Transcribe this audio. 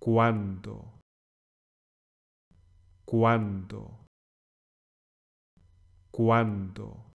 cuánto, cuánto, cuánto.